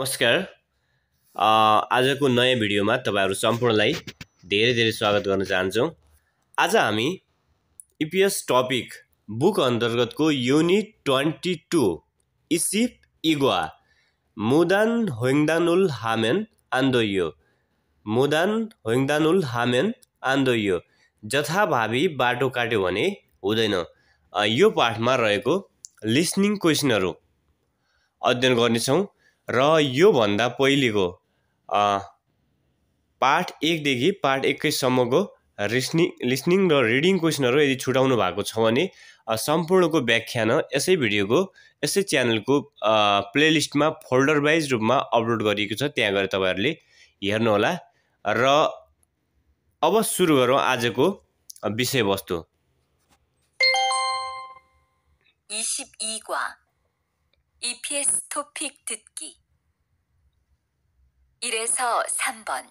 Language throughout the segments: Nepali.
नमस्कार आजको नयाँ भिडियोमा तपाईँहरू सम्पूर्णलाई धेरै धेरै स्वागत गर्न चाहन्छौँ आज हामी इपिएस टपिक बुक अन्तर्गतको युनिट ट्वेन्टी टू इसिप इगुवा मुदान होङदानुल हामेन आन्दोयो मुदान होङदानुल हामेन आन्दोयो जथाभावी बाटो काट्यो भने हुँदैन यो पाठमा रहेको लिसनिङ क्वेसनहरू अध्ययन गर्नेछौँ र योभन्दा पहिलेको पार्ट एकदेखि पार्ट एक्काइससम्मको रिस्निङ लिस्निङ र रिडिङ क्वेसनहरू यदि छुटाउनु भएको छ भने सम्पूर्णको व्याख्यान यसै भिडियोको यसै च्यानलको प्लेलिस्टमा फोल्डर वाइज रूपमा अपलोड गरिएको छ त्यहाँ गएर तपाईँहरूले हेर्नुहोला र अब सुरु गरौँ आजको विषयवस्तु EPS 토픽 듣기 1에서 3번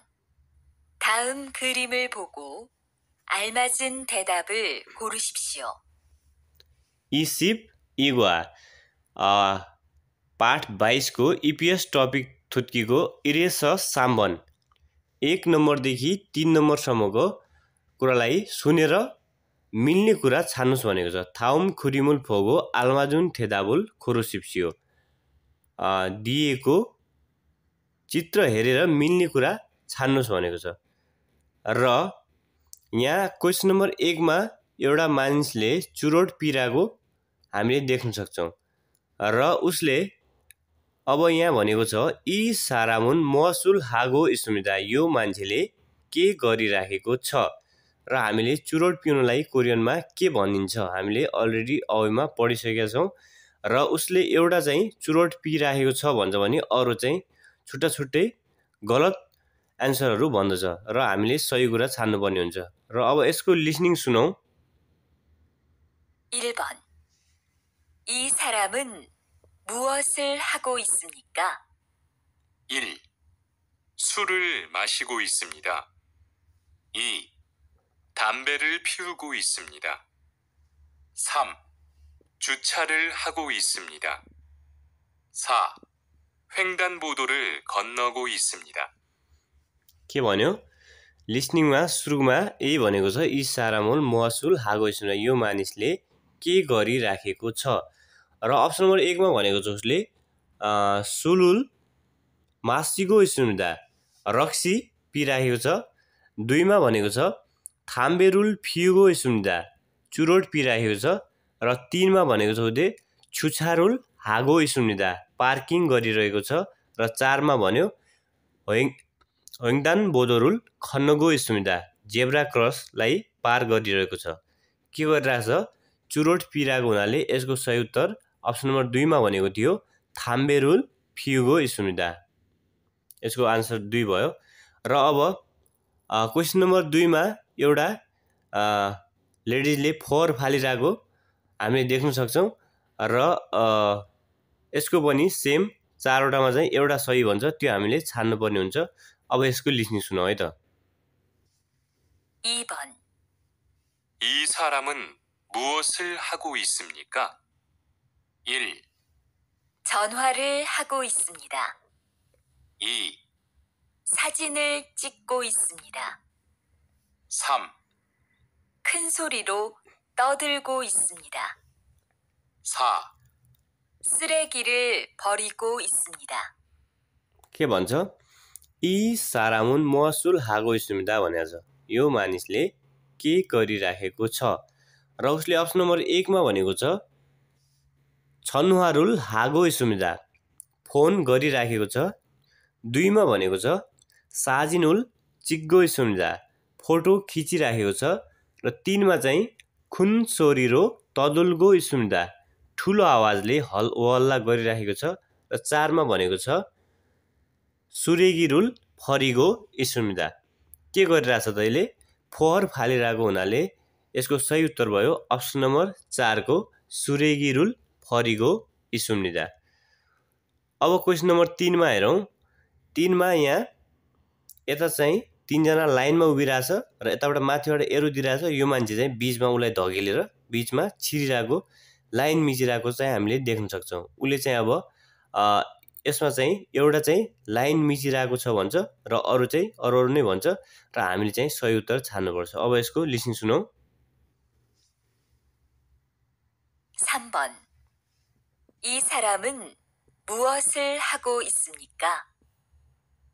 다음 그림을 보고 알맞은 대답을 고르십시오. 20 इगुवा पाठ बाइसको इपिएस टपिक थुत्कीको इरेस साम्बन एक नम्बरदेखि तिन नम्बरसम्मको कुरालाई सुनेर मिल्ने कुरा छान्नुहोस् भनेको छ थाउम खुरिमुल फोगो आल्माजुन थेदाबुल खुरुसिप्सियो दिएको चित्र हेरेर मिल्ने कुरा छान्नुहोस् भनेको छ र यहाँ क्वेसन नम्बर एकमा एउटा मानिसले चुरोट पिराको हामीले देख्न सक्छौँ र उसले अब यहाँ भनेको छ यी सारामुन महसुल हागो स्मिता यो मान्छेले के गरिराखेको छ र हामीले चुरोट पिउनलाई कोरियनमा के भनिन्छ हामीले अलरेडी अवेमा पढिसकेका छौँ र उसले एउटा चाहिँ चुरोट पिइराखेको छ भन्छ भने अरू चाहिँ छुट्टा छुट्टै गलत एन्सरहरू भन्दछ र हामीले सही कुरा छान्नुपर्ने हुन्छ र अब यसको लिसनिङ सुनौँ 1번 이 사람은 무엇을 하고 있습니까? 1. 술을 마시고 있습니다. 2. 담배를 피우고 있습니다. 3. 주차를 하고 있습니다. 4. 횡단보도를 건너고 있습니다. के भन्यो लिस्निङमा सुरुमा ए भनेको छ यी सारामोल महसुल हागो स्कुलमा यो मानिसले के गरिराखेको छ र अप्सन नम्बर एकमा भनेको छ उसले सुलुल मासिगो स्कुलदा रक्सी पिराखेको छ दुईमा भनेको छ थाम्बेरुल फियुगो स्कुलदा चुरोट पिराखेको छ र तिनमा भनेको छ उसले छुछारुल हागो इसुनिदा पार्किङ गरिरहेको छ र चारमा भन्यो होइङ होइङदान बोदोरुल खन्नगो इसुमिदा जेब्रा क्रसलाई पार गरिरहेको छ के गरिरहेको छ चुरोट पिराएको हुनाले यसको सही उत्तर अप्सन नम्बर दुईमा भनेको थियो थाम्बेरुल फियुगो इसुमिदा यसको आन्सर दुई भयो र अब क्वेसन नम्बर दुईमा एउटा लेडिजले फोहोर फालिरहेको हामी देख्न सक्छौँ र यसको पनि सेम चारवटामा चाहिँ एउटा सही भन्छ त्यो हामीले छान्नुपर्ने हुन्छ अब यसको लिस्नी सुनौ है त 2번 이 사람은 무엇을 하고 있습니까? 1. 전화를 하고 있습니다. 2. 사진을 찍고 있습니다. 3. 큰 소리로 떠들고 있습니다. 4. 쓰레기를 버리고 있습니다. के भन्छ यी सारामुन महसुल हागो इस्मिदा भनेको छ यो मानिसले के गरिराखेको छ र उसले अप्सन नम्बर एकमा भनेको छ छनुहारुल हागो इस्मिदा फोन गरिराखेको छ दुईमा भनेको छ साजिनुल चिग्गो इस्मिदा फोटो खिचिराखेको छ र तिनमा चाहिँ खुन चोरिरो तदुल्गो इसुम्दा ठुलो आवाजले हल हल्ला गरिराखेको छ र चारमा भनेको छ रुल फरिगो इसुम्दा के गरिरहेछ यसले फोहर फालिरहेको हुनाले यसको सही उत्तर भयो अप्सन नम्बर चारको रुल फरिगो इसुम्दा अब क्वेसन नम्बर तिनमा हेरौँ तिनमा यहाँ यता चाहिँ तिनजना लाइनमा उभिरहेछ र यताबाट माथिबाट एरो दिइरहेछ यो मान्छे चाहिँ बिचमा उसलाई धकेलेर बिचमा छिरिरहेको लाइन मिचिरहेको चाहिँ हामीले देख्न सक्छौँ उसले चाहिँ अब यसमा चाहिँ एउटा चाहिँ लाइन मिचिरहेको छ भन्छ र अरू चाहिँ अरू अरू नै भन्छ र हामीले चाहिँ सही उत्तर छान्नुपर्छ अब यसको लिसिङ सुनौ 3번 이 사람은 무엇을 하고 있습니까?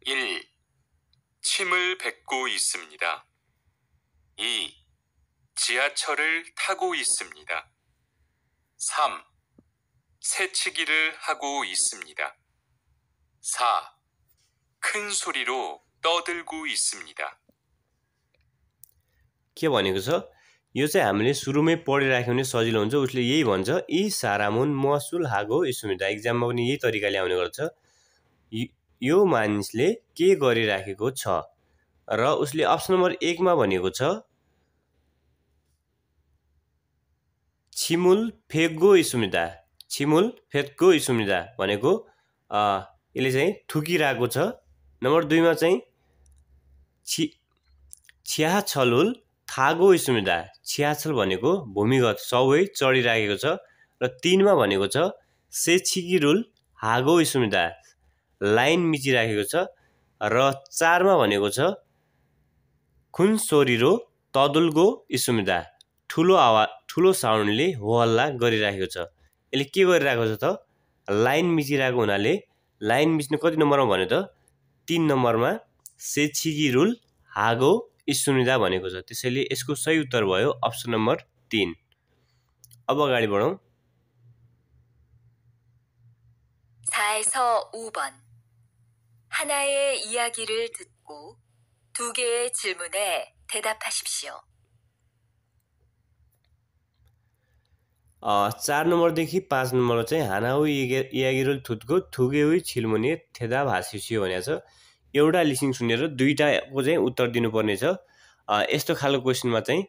1. 침을 뱉고 있습니다. 2. 지하철을 타고 있습니다. 3. 새치기를 하고 있습니다. 4. 큰 소리로 떠들고 있습니다. के भनेको छ यो चाहिँ हामीले सुरुमै पढिराख्यो भने सजिलो हुन्छ उसले यही भन्छ यी सारामुन महसुल हागो यसुमिटा इक्जाममा पनि यही तरिकाले आउने गर्छ यो मानिसले के गरिराखेको छ र उसले अप्सन नम्बर एकमा भनेको छ छिमुल फेगो इसुमिदा छिमुल फेगो इसुमिदा भनेको यसले चाहिँ थुकिरहेको छ नम्बर दुईमा चाहिँ छि छिया छलुल थागो इसुमिदा छल भनेको भूमिगत सबै चढिराखेको छ र तिनमा भनेको छ सेछिगिरुल हागो इसुमिदा लाइन मिचिराखेको छ र चारमा भनेको छ खुन सोरिरो तदुल्गो इसुमिदा ठुलो आवा ठुलो साउन्डले हो हल्ला गरिराखेको छ यसले के गरिरहेको छ त लाइन मिचिरहेको हुनाले लाइन मिच्नु कति नम्बरमा भन्यो त तिन नम्बरमा सेछिगी रुल हागो इसुमिदा भनेको छ त्यसैले यसको सही उत्तर भयो अप्सन नम्बर तिन अब अगाडि बढौँ 하나의 이야기를 듣고 두 개의 질문에 대답하십시오. चार नम्बरदेखि पाँच नम्बर चाहिँ 이야기를 यागिरल थुतको थुगेउ छिलमुनि थेदा भासिसियो भनेछ एउटा लिसिङ सुनेर दुईवटाको चाहिँ उत्तर दिनुपर्ने छ यस्तो खालको क्वेसनमा चाहिँ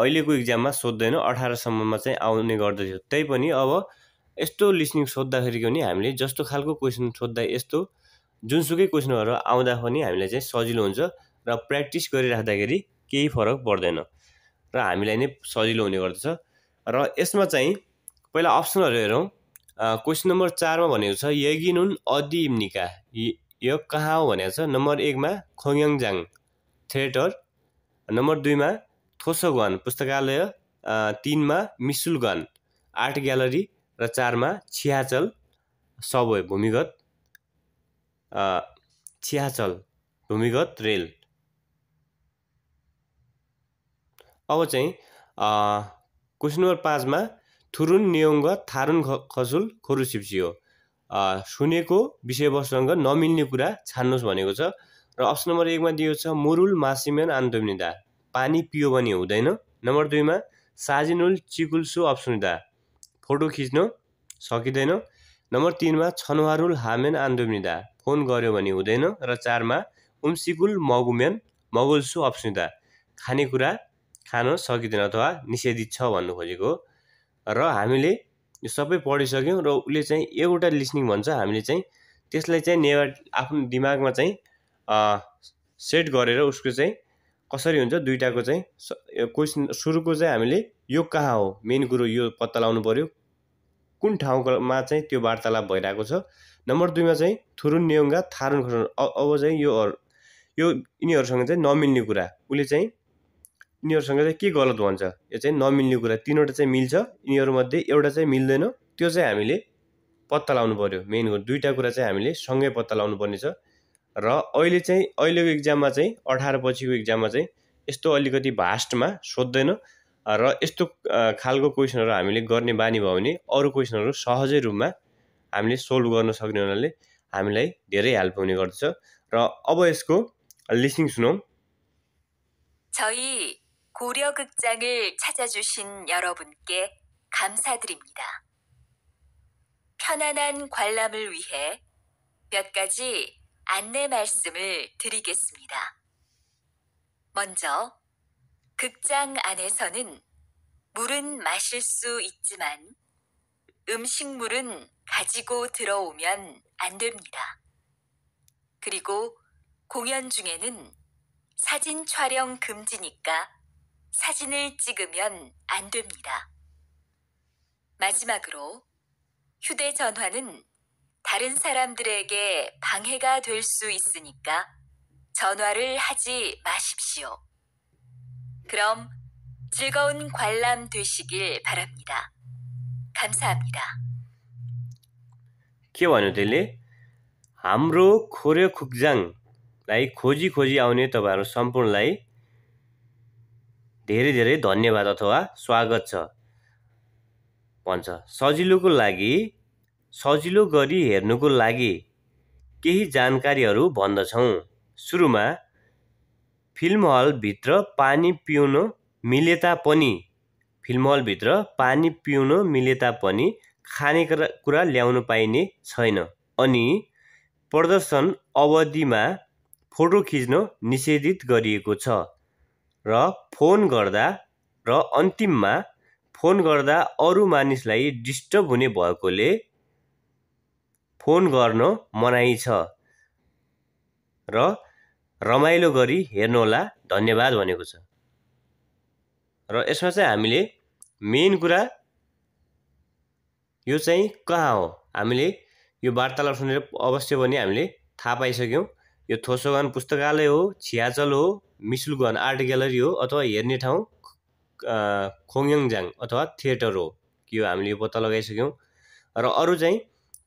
अहिलेको इक्जाममा सोध्दैन अठारसम्ममा चाहिँ आउने गर्दथ्यो पनि अब यस्तो लिसनिङ सोद्धाखेरि पनि हामीले जस्तो खालको क्वेसन सोद्धा यस्तो जुनसुकै क्वेसनहरू आउँदा पनि हामीलाई चाहिँ सजिलो हुन्छ र प्र्याक्टिस गरिराख्दाखेरि केही फरक पर्दैन र हामीलाई नै सजिलो हुने गर्दछ र यसमा चाहिँ पहिला अप्सनहरू हेरौँ क्वेसन नम्बर चारमा भनेको छ यगिनुन अदिम्निका यो कहाँ हो भनेको छ नम्बर एकमा खोङयाङजाङ थिएटर नम्बर दुईमा थोसोगन पुस्तकालय तिनमा मिसुलगन आर्ट ग्यालरी र चारमा छियाचल सबै भूमिगत चियाचल भूमिगत रेल अब चाहिँ क्वेसन नम्बर पाँचमा थुरुन नियोङ्ग थारुन खसुल खोरु सिप्सी सुनेको विषयवस्तुसँग नमिल्ने कुरा छान्नुहोस् भनेको छ र अप्सन नम्बर एकमा दिएको छ मुरुल मासिमेन आन्दोमिदा पानी पियो भने हुँदैन नम्बर दुईमा साजिनुल चिकुल्सु अप्सुनिदा फोटो खिच्न सकिँदैन नम्बर तिनमा छनवारुल हामेन आन्दोमिदा फोन गऱ्यो भने हुँदैन र चारमा उम्सिकुल मगुम्यान मगुल्सु अप्सुदा खानेकुरा खान सकिँदैन अथवा निषेधित छ भन्नु खोजेको र हामीले यो सबै पढिसक्यौँ र उसले चाहिँ एउटा लिसनिङ भन्छ हामीले चाहिँ त्यसलाई चाहिँ नेवा आफ्नो दिमागमा चाहिँ सेट गरेर उसको चाहिँ कसरी हुन्छ दुइटाको चाहिँ क्वेसन सुरुको चाहिँ हामीले यो कहाँ हो मेन कुरो यो पत्ता लगाउनु पऱ्यो कुन ठाउँमा चाहिँ त्यो वार्तालाप भइरहेको छ नम्बर दुईमा चाहिँ थुरुन नियोङ्गा थारुन खरुन अब चाहिँ यो यो यिनीहरूसँग चाहिँ नमिल्ने कुरा उसले चाहिँ यिनीहरूसँग चाहिँ के गलत भन्छ यो चाहिँ नमिल्ने कुरा तिनवटा चाहिँ मिल्छ यिनीहरूमध्ये एउटा चाहिँ मिल्दैन त्यो चाहिँ हामीले पत्ता लगाउनु पऱ्यो मेन कुरो दुईवटा कुरा चाहिँ हामीले सँगै पत्ता लगाउनु पर्नेछ र अहिले चाहिँ अहिलेको इक्जाममा चाहिँ अठार पछिको इक्जाममा चाहिँ यस्तो अलिकति भास्टमा सोध्दैन र यस्तो खालको क्वेसनहरू हामीले गर्ने बानी भयो भने अरू क्वेसनहरू सहजै रूपमा हामीले सोल्भ गर्न सक्ने हुनाले हामीलाई धेरै हेल्प हुने गर्दछ र अब यसको लिसनिङ सुनौँ 저희 고려 극장을 찾아주신 여러분께 감사드립니다. 편안한 관람을 위해 몇 가지 안내 말씀을 드리겠습니다. 먼저, 극장 안에서는 물은 마실 수 있지만 음식물은 가지고 들어오면 안 됩니다. 그리고 공연 중에는 사진 촬영 금지니까 사진을 찍으면 안 됩니다. 마지막으로 휴대전화는 다른 사람들에게 방해가 될 수 있으니까 전화를 하지 마십시오. 그럼 즐거운 관람 되시길 바랍니다. 감사합니다. के भन्यो त्यसले हाम्रो खोर्यो खुक्जाङलाई खोजी खोजी आउने तपाईँहरू सम्पूर्णलाई धेरै धेरै धन्यवाद अथवा स्वागत छ भन्छ सजिलोको लागि सजिलो गरी हेर्नुको लागि केही जानकारीहरू भन्दछौँ सुरुमा फिल्म हलभित्र पानी पिउन मिले तापनि फिल्म हलभित्र पानी पिउन मिले तापनि खानेकुरा कुरा ल्याउन पाइने छैन अनि प्रदर्शन अवधिमा फोटो खिच्न निषेधित गरिएको छ र फोन गर्दा र अन्तिममा फोन गर्दा अरू मानिसलाई डिस्टर्ब हुने भएकोले फोन गर्न मनाइ छ र रमाइलो गरी हेर्नुहोला धन्यवाद भनेको छ र यसमा चाहिँ हामीले मेन कुरा यो चाहिँ कहाँ हो हामीले यो वार्तालाप सुनेर अवश्य पनि हामीले थाहा पाइसक्यौँ यो थोसोगान पुस्तकालय हो छियाचल हो मिसुलगन आर्ट ग्यालरी हो अथवा हेर्ने ठाउँ खोङयङजाङ अथवा थिएटर हो यो हामीले यो पत्ता लगाइसक्यौँ र अरू चाहिँ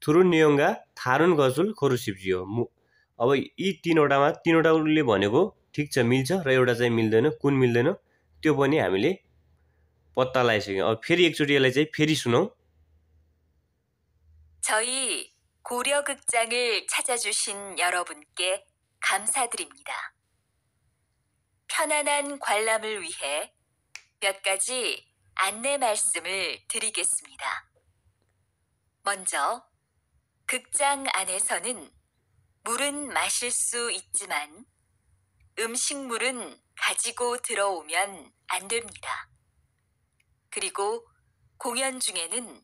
थुरुन नियोङ्गा थारुन गजुल खोरु सिपजी हो मु अब यी तिनवटामा तिनवटा उसले भनेको ठिक छ मिल्छ र एउटा चाहिँ मिल्दैन कुन मिल्दैन त्यो पनि हामीले पत्ता लगाइसक्यौँ अब फेरि एकचोटि यसलाई चाहिँ फेरि सुनौँ 저희 고려극장을 찾아주신 여러분께 감사드립니다. 편안한 관람을 위해 몇 가지 안내 말씀을 드리겠습니다. 먼저, 극장 안에서는 물은 마실 수 있지만 음식물은 가지고 들어오면 안 됩니다. 그리고 공연 중에는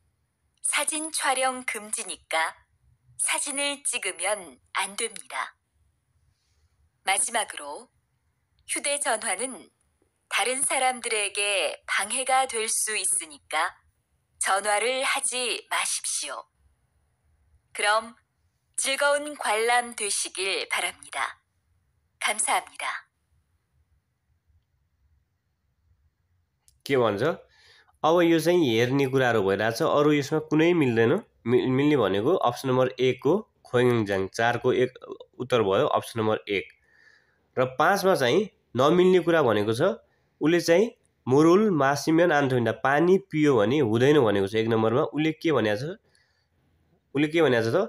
사진 촬영 금지니까 사진을 찍으면 안 됩니다. 마지막으로 휴대전화는 다른 사람들에게 방해가 될 수 있으니까 전화를 하지 마십시오. 그럼 즐거운 관람 되시길 바랍니다. 감사합니다. 기ে ও য अब यो चाहिँ हेर्ने कुराहरू भइरहेछ अरू यसमा कुनै मिल्दैन मि मिल्ने भनेको अप्सन नम्बर एकको खोइङज्याङ चारको एक उत्तर भयो अप्सन नम्बर एक र पाँचमा चाहिँ नमिल्ने कुरा भनेको छ उसले चाहिँ मुरुल मासिमेन आन्थोमिन्डा पानी पियो भने हुँदैन भनेको छ एक नम्बरमा उसले के भनेको छ उसले के भनेको छ त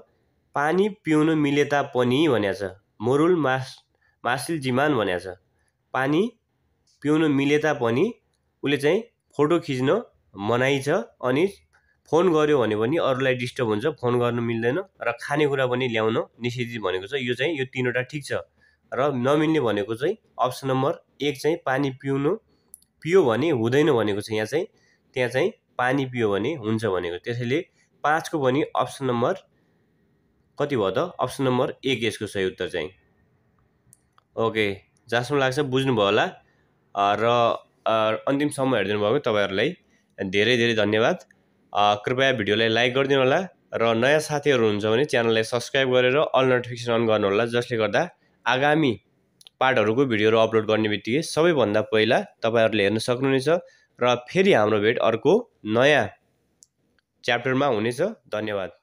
पानी पिउनु मिले तापनि भनेको छ मुरुल मास मासिल जिमान भनेको छ पानी पिउनु मिले तापनि उसले चाहिँ फोटो खिच्न मनाइ छ अनि फोन गऱ्यो भने पनि अरूलाई डिस्टर्ब हुन्छ फोन गर्नु मिल्दैन र खानेकुरा पनि ल्याउन निषेधित भनेको छ यो चाहिँ यो तिनवटा ठिक छ र नमिल्ने भनेको चाहिँ अप्सन नम्बर एक चाहिँ पानी पिउनु पियो भने हुँदैन भनेको छ यहाँ चाहिँ त्यहाँ चाहिँ पानी पियो भने हुन्छ भनेको त्यसैले पाँचको पनि अप्सन नम्बर कति भयो त अप्सन नम्बर एक यसको सही उत्तर चाहिँ ओके जहाँसम्म लाग्छ बुझ्नुभयो होला र अन्तिम समय हेरिदिनु भएको तपाईँहरूलाई धेरै धेरै धन्यवाद कृपया भिडियोलाई लाइक गरिदिनु होला र नयाँ साथीहरू हुनुहुन्छ भने च्यानललाई सब्सक्राइब गरेर अल नोटिफिकेसन अन गर्नु होला जसले गर्दा आगामी पार्टहरूको भिडियोहरू अपलोड गर्ने बित्तिकै सबैभन्दा पहिला तपाईँहरूले हेर्न सक्नुहुनेछ र फेरि हाम्रो भेट अर्को नयाँ च्याप्टरमा हुनेछ धन्यवाद